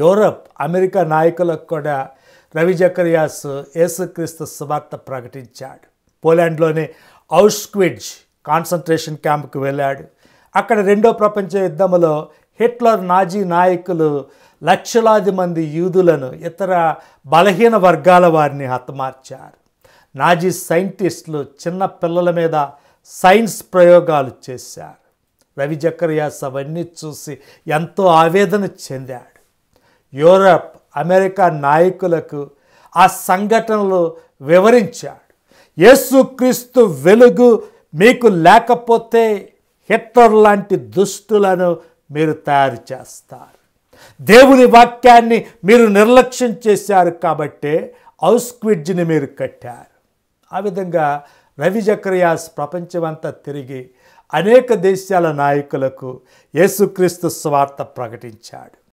Europe America నాయకులకు కూడా Ravi Zacharias యేసుక్రీస్తు సువార్త ప్రకటించాడు పోలాండ్లోని ఔస్క్విడ్జ్ కాన్సన్ట్రేషన్ క్యాంప్కు వెళ్ళాడు అక్కడ రెండో ప్రపంచ యుద్ధంలో హిట్లర్ నాజీ నాయకులు లక్షలాది మంది యూదులను ఇతర బలహీన వర్గాల వారిని హతమార్చారు నాజీ సైంటిస్టులు చిన్న పిల్లల మీద సైన్స్ ప్రయోగాలు చేశారు రవి జకర్యాస్ అవన్నీ చూసి ఎంతో ఆవేదన చెందాడు యూరప్ అమెరికా నాయకులకు ఆ సంఘటనలు వివరించాడు యేసుక్రీస్తు వెలుగు మీకు లేకపోతే హిట్లర్ లాంటి దుష్టులను మీరు తయారు చేస్తారు దేవుని వాక్యాన్ని మీరు నిర్లక్ష్యం చేశారు కాబట్టే ఔస్క్విడ్జ్ని మీరు కట్టారు ఆ విధంగా రవి జక్రయాస్ ప్రపంచమంతా తిరిగి అనేక దేశాల నాయకులకు యేసుక్రీస్తు స్వార్థ ప్రకటించాడు